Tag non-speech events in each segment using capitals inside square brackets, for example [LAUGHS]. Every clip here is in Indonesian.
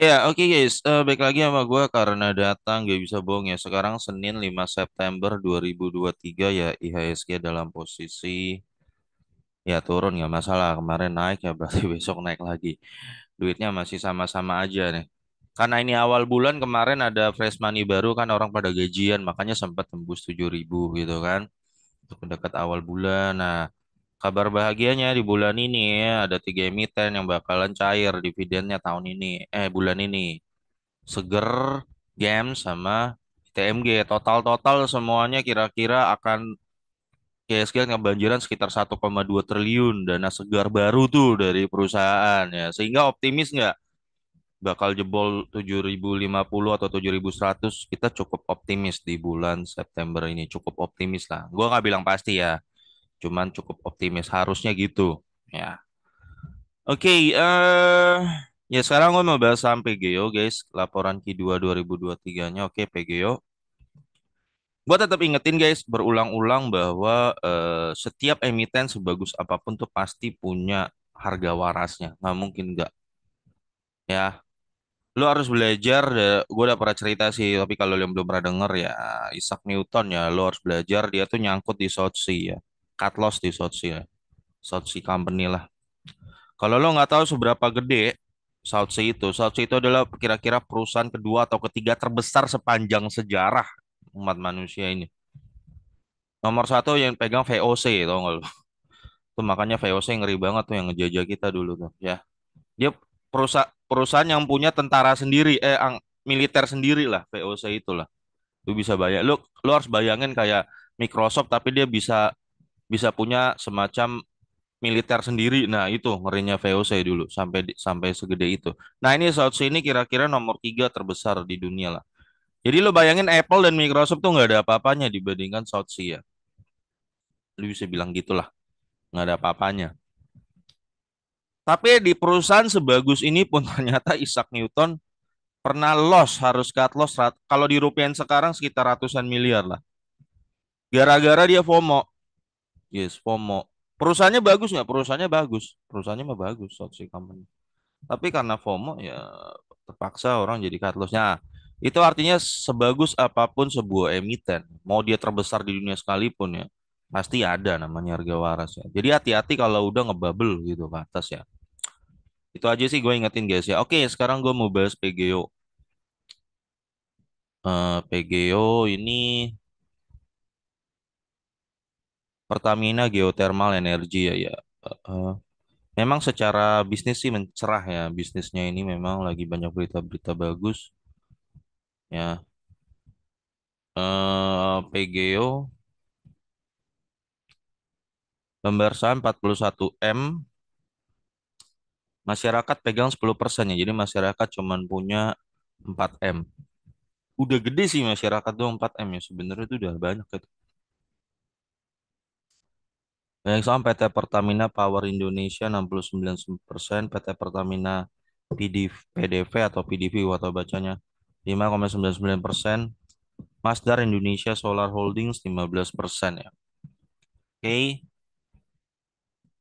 Ya, oke guys. Eh baik lagi sama gue karena datang gak bisa bohong ya. Sekarang Senin 5 September 2023 ya IHSG dalam posisi ya turun ya masalah. Kemarin naik ya berarti [LAUGHS] besok naik lagi. Duitnya masih sama-sama aja nih. Karena ini awal bulan kemarin ada fresh money baru kan orang pada gajian makanya sempat tembus 7000 gitu kan. Untuk dekat awal bulan. Nah, Kabar bahagianya di bulan ini ya ada tiga emiten yang bakalan cair dividennya tahun ini, eh bulan ini. Seger, Gem sama TMG. Total-total semuanya kira-kira akan KSG banjiran sekitar 1,2 triliun dana segar baru tuh dari perusahaan ya. Sehingga optimis nggak bakal jebol 7050 atau 7100 kita cukup optimis di bulan September ini cukup optimis lah. Gua nggak bilang pasti ya Cuman cukup optimis harusnya gitu ya. Oke, okay, uh, eh, ya sekarang gue mau bahas sampai PGO guys, laporan Q2 2023-nya. Oke, okay, PGO. Gue tetap ingetin guys, berulang-ulang bahwa uh, setiap emiten sebagus apapun tuh pasti punya harga warasnya. Nggak mungkin nggak. Ya, lo harus belajar ya. gue udah pernah cerita sih tapi kalau yang belum pernah denger ya Isaac Newton ya lo harus belajar dia tuh nyangkut di South Sea ya cut loss di Sochi ya. Sochi Company lah. Kalau lo nggak tahu seberapa gede South itu, South itu adalah kira-kira perusahaan kedua atau ketiga terbesar sepanjang sejarah umat manusia ini. Nomor satu yang pegang VOC, tau nggak lo? Tuh makanya VOC ngeri banget tuh yang ngejajah kita dulu tuh, ya. Dia perusahaan perusahaan yang punya tentara sendiri, eh ang, militer sendiri lah VOC itulah. Lu bisa bayar. lu, lu harus bayangin kayak Microsoft tapi dia bisa bisa punya semacam militer sendiri. Nah, itu ngerinya VOC dulu sampai sampai segede itu. Nah, ini South Sea ini kira-kira nomor tiga terbesar di dunia lah. Jadi lo bayangin Apple dan Microsoft tuh nggak ada apa-apanya dibandingkan South Sea. Ya. Lu bisa bilang gitulah, nggak ada apa-apanya. Tapi di perusahaan sebagus ini pun [LAUGHS] ternyata Isaac Newton pernah loss, harus cut loss. Kalau di rupiah sekarang sekitar ratusan miliar lah. Gara-gara dia FOMO, Yes, FOMO. Perusahaannya bagus nggak? Perusahaannya bagus. Perusahaannya mah bagus, toxic company. Tapi karena FOMO ya terpaksa orang jadi cutloss. Nah, itu artinya sebagus apapun sebuah emiten, mau dia terbesar di dunia sekalipun ya, pasti ada namanya harga waras ya. Jadi hati-hati kalau udah ngebubble gitu ke atas ya. Itu aja sih gue ingetin guys ya. Oke, sekarang gue mau bahas PGO. Uh, eh, PGO ini Pertamina Geothermal Energy ya ya. Uh, memang secara bisnis sih mencerah ya bisnisnya ini memang lagi banyak berita-berita bagus ya. Uh, PGO lembar saham 41M masyarakat pegang 10% persennya Jadi masyarakat cuman punya 4M. Udah gede sih masyarakat tuh 4M ya. Sebenarnya itu udah banyak gitu. Yang sama PT Pertamina Power Indonesia 69%, PT Pertamina PDV, PDV atau PDV atau bacanya 5,99%, Masdar Indonesia Solar Holdings 15% ya. Oke.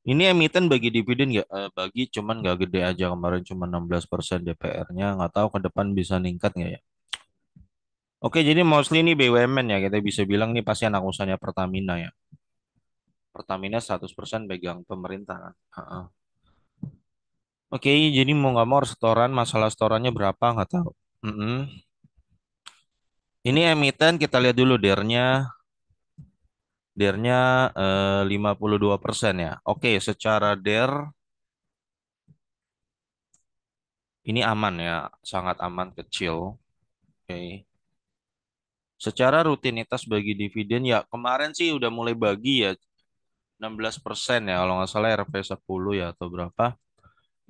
Ini emiten bagi dividen nggak eh, bagi cuman nggak gede aja kemarin cuma 16% DPR-nya, nggak tahu ke depan bisa ningkat nggak ya. Oke, jadi mostly ini BUMN ya kita bisa bilang ini pasti anak usahanya Pertamina ya. Pertamina 100% pegang pemerintah. Uh-uh. Oke, okay, jadi mau nggak mau setoran, masalah restorannya berapa nggak tahu. Mm hmm Ini emiten kita lihat dulu dernya, dernya eh, puluh dua persen ya. Oke, okay, secara der ini aman ya, sangat aman kecil. Oke. Okay. Secara rutinitas bagi dividen ya kemarin sih udah mulai bagi ya 16 persen ya kalau nggak salah RP 10 ya atau berapa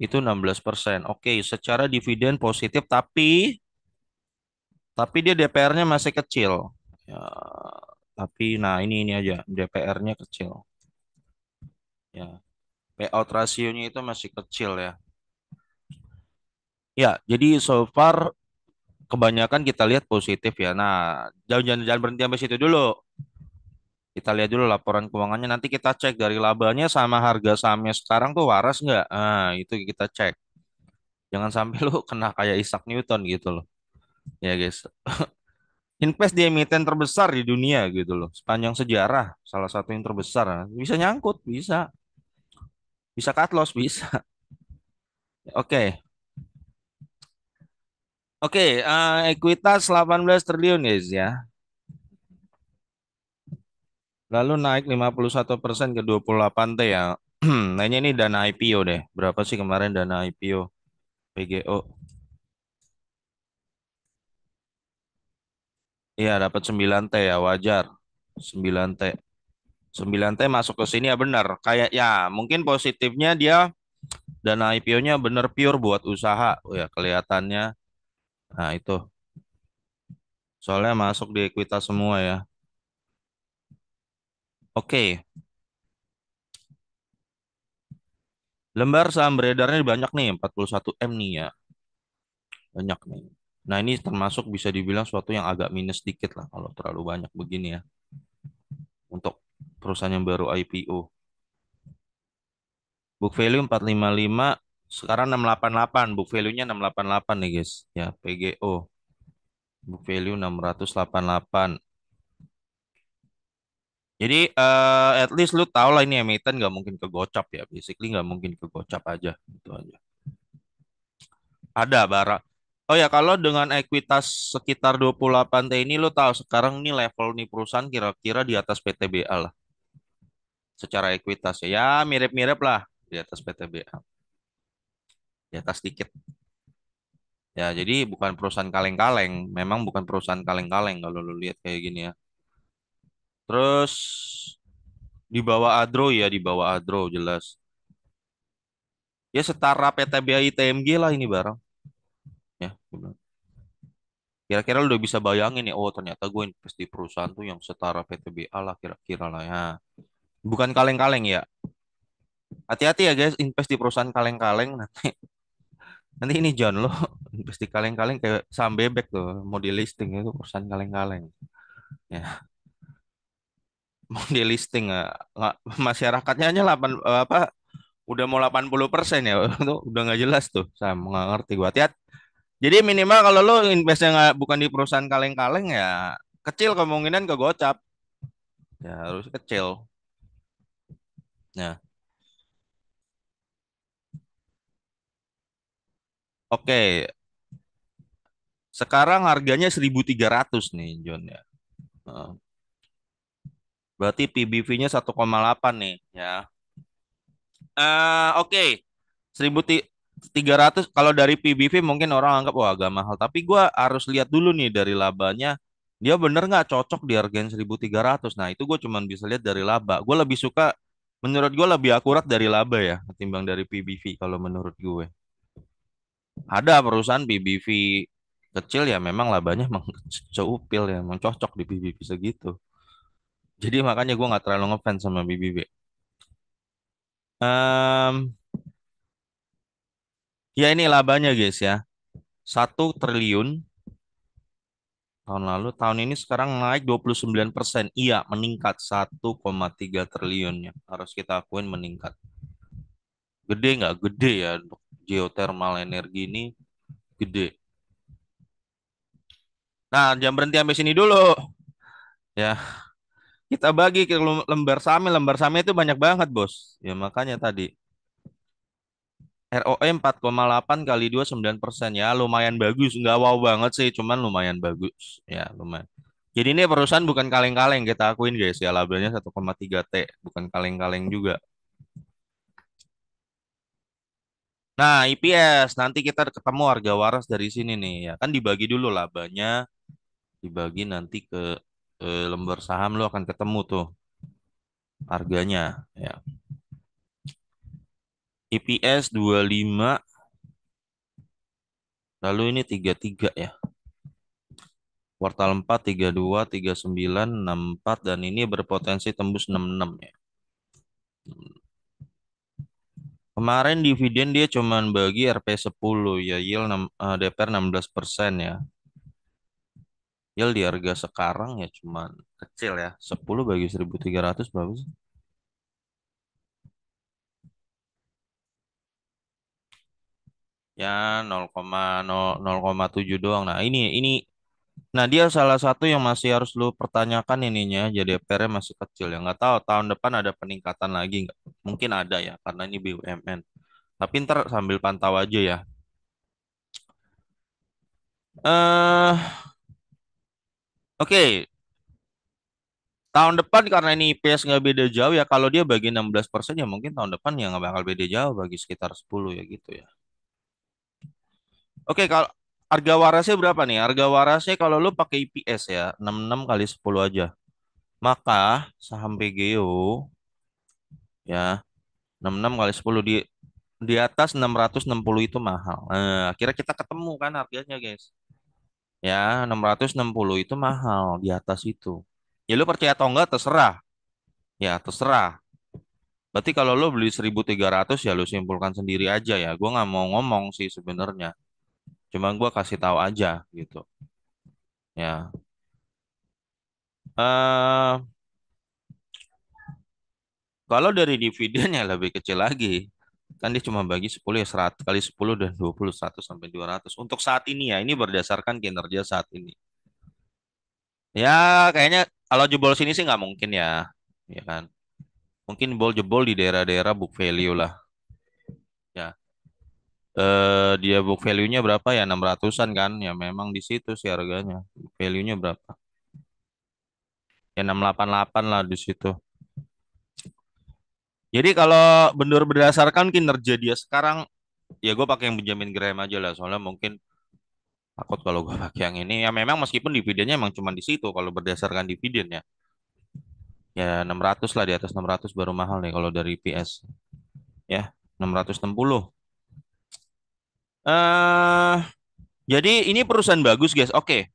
itu 16 persen. Oke, secara dividen positif tapi tapi dia DPR-nya masih kecil. Ya, tapi nah ini ini aja DPR-nya kecil. Ya, payout rasionya itu masih kecil ya. Ya, jadi so far kebanyakan kita lihat positif ya. Nah, jangan jangan, jangan berhenti sampai situ dulu kita lihat dulu laporan keuangannya nanti kita cek dari labanya sama harga sahamnya sekarang tuh waras nggak nah, itu kita cek jangan sampai [LAUGHS] lu kena kayak Isaac Newton gitu loh ya guys [LAUGHS] invest di emiten terbesar di dunia gitu loh sepanjang sejarah salah satu yang terbesar bisa nyangkut bisa bisa cut loss bisa [LAUGHS] oke okay. Oke, okay, uh, eh, ekuitas 18 triliun guys ya. Lalu naik 51% ke 28 T ya. [CLEARS THROAT] Nanya ini dana IPO deh. Berapa sih kemarin dana IPO PGO? Iya, dapat 9 T ya, wajar. 9 T. 9 T masuk ke sini ya benar. Kayak ya, mungkin positifnya dia dana IPO-nya benar pure buat usaha. Oh ya, kelihatannya. Nah, itu. Soalnya masuk di ekuitas semua ya. Oke. Lembar saham beredarnya banyak nih, 41M nih ya. Banyak nih. Nah ini termasuk bisa dibilang suatu yang agak minus sedikit lah kalau terlalu banyak begini ya. Untuk perusahaan yang baru IPO. Book value 455, sekarang 688. Book value-nya 688 nih guys. Ya, PGO. Book value 688. Jadi uh, at least lu tau lah ini emiten gak mungkin kegocap ya, basically gak mungkin kegocap aja gitu aja. Ada bara. Oh ya kalau dengan ekuitas sekitar 28 T ini lu tau sekarang ini level nih perusahaan kira-kira di atas PTBA lah. Secara ekuitas ya, ya mirip-mirip lah di atas PTBA. Di atas dikit. Ya, jadi bukan perusahaan kaleng-kaleng, memang bukan perusahaan kaleng-kaleng kalau lu lihat kayak gini ya. Terus di bawah Adro ya, di bawah Adro jelas. Ya setara PTBI TMG lah ini barang. Ya, Kira-kira udah bisa bayangin ya, oh ternyata gue invest di perusahaan tuh yang setara PTBA lah kira-kira lah ya. Bukan kaleng-kaleng ya. Hati-hati ya guys, invest di perusahaan kaleng-kaleng nanti. [LAUGHS] Nanti ini John lo [LAUGHS] invest di kaleng-kaleng kayak saham Bebek tuh, mau di listing itu perusahaan kaleng-kaleng. Ya mau di listing eh, nggak masyarakatnya hanya delapan eh, apa udah mau delapan puluh persen ya itu [LAUGHS] udah nggak jelas tuh saya nggak ngerti gua tiat jadi minimal kalau lo investnya nggak bukan di perusahaan kaleng-kaleng ya kecil kemungkinan ke gocap ya harus kecil nah oke sekarang harganya seribu tiga ratus nih John ya Berarti PBV-nya 1,8 nih ya. Uh, oke. Okay. 1300 kalau dari PBV mungkin orang anggap wah agak mahal, tapi gua harus lihat dulu nih dari labanya dia bener nggak cocok di harga 1300. Nah, itu gue cuman bisa lihat dari laba. Gue lebih suka menurut gue lebih akurat dari laba ya ketimbang dari PBV kalau menurut gue. Ada perusahaan PBV kecil ya memang labanya [LAUGHS] emang seupil ya, mencocok di PBV segitu. Jadi makanya gue nggak terlalu ngefans sama BBB. Um, ya ini labanya guys ya. Satu triliun tahun lalu, tahun ini sekarang naik 29 persen. Iya, meningkat 1,3 triliun ya. Harus kita akuin meningkat. Gede nggak? Gede ya geothermal energi ini gede. Nah, jam berhenti sampai sini dulu. Ya kita bagi ke lembar sami lembar sami itu banyak banget bos ya makanya tadi ROE 4,8 kali 2 9 persen ya lumayan bagus nggak wow banget sih cuman lumayan bagus ya lumayan jadi ini perusahaan bukan kaleng-kaleng kita akuin guys ya labelnya 1,3 T bukan kaleng-kaleng juga Nah, IPS nanti kita ketemu harga waras dari sini nih ya. Kan dibagi dulu labanya dibagi nanti ke eh, lembar saham lo akan ketemu tuh harganya ya. EPS 25 lalu ini 33 ya. Kuartal 4 32 39 64 dan ini berpotensi tembus 66 ya. Kemarin dividen dia cuman bagi RP 10 ya yield 6, uh, DPR 16% ya ya di harga sekarang ya cuman kecil ya 10 bagi 1300 berapa sih ya 0,7 doang nah ini ini nah dia salah satu yang masih harus lu pertanyakan ininya jadi PR masih kecil ya nggak tahu tahun depan ada peningkatan lagi nggak mungkin ada ya karena ini BUMN tapi ntar sambil pantau aja ya eh uh, Oke. Tahun depan karena ini IPS nggak beda jauh ya, kalau dia bagi 16 persen ya mungkin tahun depan ya nggak bakal beda jauh bagi sekitar 10 ya gitu ya. Oke, kalau harga warasnya berapa nih? Harga warasnya kalau lo pakai IPS ya, 66 kali 10 aja. Maka saham PGO ya 66 kali 10 di di atas 660 itu mahal. Nah, akhirnya kita ketemu kan harganya, guys. Ya, 660 itu mahal di atas itu. Ya lu percaya atau enggak terserah. Ya, terserah. Berarti kalau lo beli 1300 ya lo simpulkan sendiri aja ya. Gue nggak mau ngomong sih sebenarnya. Cuma gue kasih tahu aja gitu. Ya. Uh, kalau dari dividennya [LAUGHS] lebih kecil lagi. Kan dia cuma bagi 10 ya 100 kali 10 dan 20 100 sampai 200 untuk saat ini ya. Ini berdasarkan kinerja saat ini. Ya, kayaknya kalau jebol sini sih nggak mungkin ya. Ya kan. Mungkin bol jebol di daerah-daerah book value lah. Ya. Eh dia book value-nya berapa ya? 600-an kan. Ya memang di situ sih harganya. value-nya berapa? Ya 688 lah di situ. Jadi kalau benar berdasarkan kinerja dia sekarang, ya gue pakai yang Benjamin Graham aja lah. Soalnya mungkin takut kalau gue [LAUGHS] pakai yang ini. Ya memang meskipun dividennya emang cuma di situ kalau berdasarkan dividennya. Ya 600 ya lah di atas 600 baru mahal nih kalau dari PS. Ya 660. Eh uh, jadi ini perusahaan bagus guys. Oke.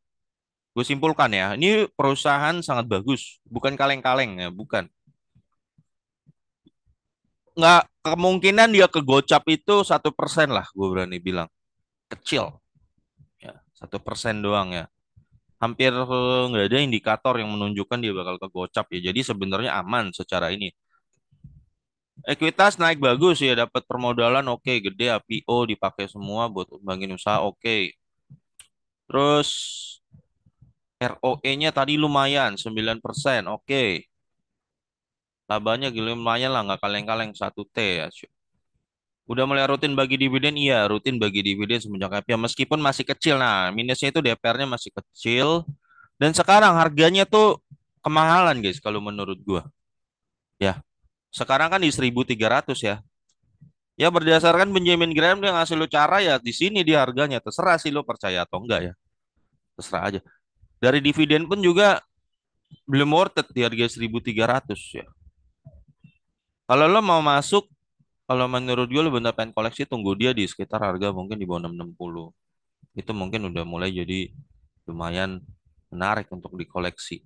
Gue simpulkan ya. Ini perusahaan sangat bagus. Bukan kaleng-kaleng ya, bukan nggak kemungkinan dia kegocap itu satu persen lah gue berani bilang kecil ya, satu persen doang ya hampir eh, nggak ada indikator yang menunjukkan dia bakal kegocap ya jadi sebenarnya aman secara ini ekuitas naik bagus ya dapat permodalan oke okay, gede apo dipakai semua buat bangin usaha oke okay. terus ROE-nya tadi lumayan sembilan persen oke okay labanya gila lumayan lah nggak kaleng-kaleng 1T ya udah mulai rutin bagi dividen iya rutin bagi dividen semenjak IPO meskipun masih kecil nah minusnya itu DPR-nya masih kecil dan sekarang harganya tuh kemahalan guys kalau menurut gua ya sekarang kan di 1300 ya ya berdasarkan Benjamin Graham yang ngasih lu cara ya di sini di harganya terserah sih lu percaya atau enggak ya terserah aja dari dividen pun juga belum worth it di harga 1300 ya kalau lo mau masuk, kalau menurut gue lo bener pengen koleksi, tunggu dia di sekitar harga mungkin di bawah 660. Itu mungkin udah mulai jadi lumayan menarik untuk dikoleksi.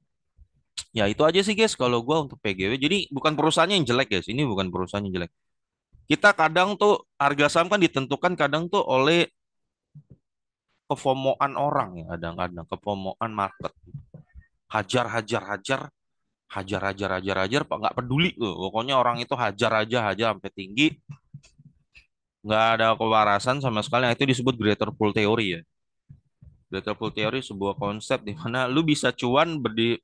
Ya itu aja sih guys kalau gue untuk PGW. Jadi bukan perusahaannya yang jelek guys, ini bukan perusahaannya yang jelek. Kita kadang tuh harga saham kan ditentukan kadang tuh oleh kefomoan orang ya kadang-kadang, kefomoan market. Hajar, hajar, hajar, hajar hajar hajar hajar pak nggak peduli tuh eh, pokoknya orang itu hajar aja hajar sampai tinggi nggak ada kewarasan sama sekali nah, itu disebut greater pull theory ya greater pull theory sebuah konsep di mana lu bisa cuan berdi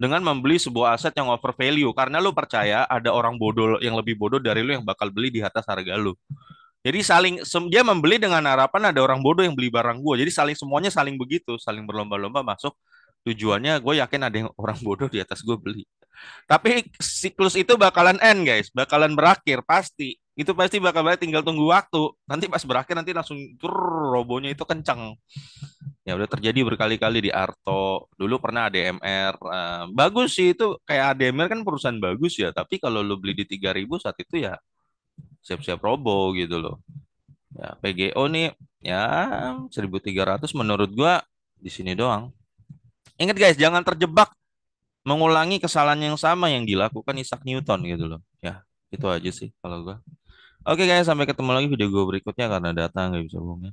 dengan membeli sebuah aset yang over value karena lu percaya ada orang bodoh yang lebih bodoh dari lu yang bakal beli di atas harga lu jadi saling dia membeli dengan harapan ada orang bodoh yang beli barang gua jadi saling semuanya saling begitu saling berlomba-lomba masuk tujuannya gue yakin ada yang orang bodoh di atas gue beli tapi siklus itu bakalan end guys bakalan berakhir pasti itu pasti bakal balik tinggal tunggu waktu nanti pas berakhir nanti langsung tur robonya itu kencang ya udah terjadi berkali-kali di Arto dulu pernah ADMR uh, nah, bagus sih itu kayak ADMR kan perusahaan bagus ya tapi kalau lo beli di 3000 saat itu ya siap-siap robo gitu loh ya PGO nih ya 1300 menurut gua di sini doang Ingat guys, jangan terjebak mengulangi kesalahan yang sama yang dilakukan Isaac Newton gitu loh. Ya, itu aja sih kalau gua. Oke guys, sampai ketemu lagi video gua berikutnya karena datang gak bisa bohongnya.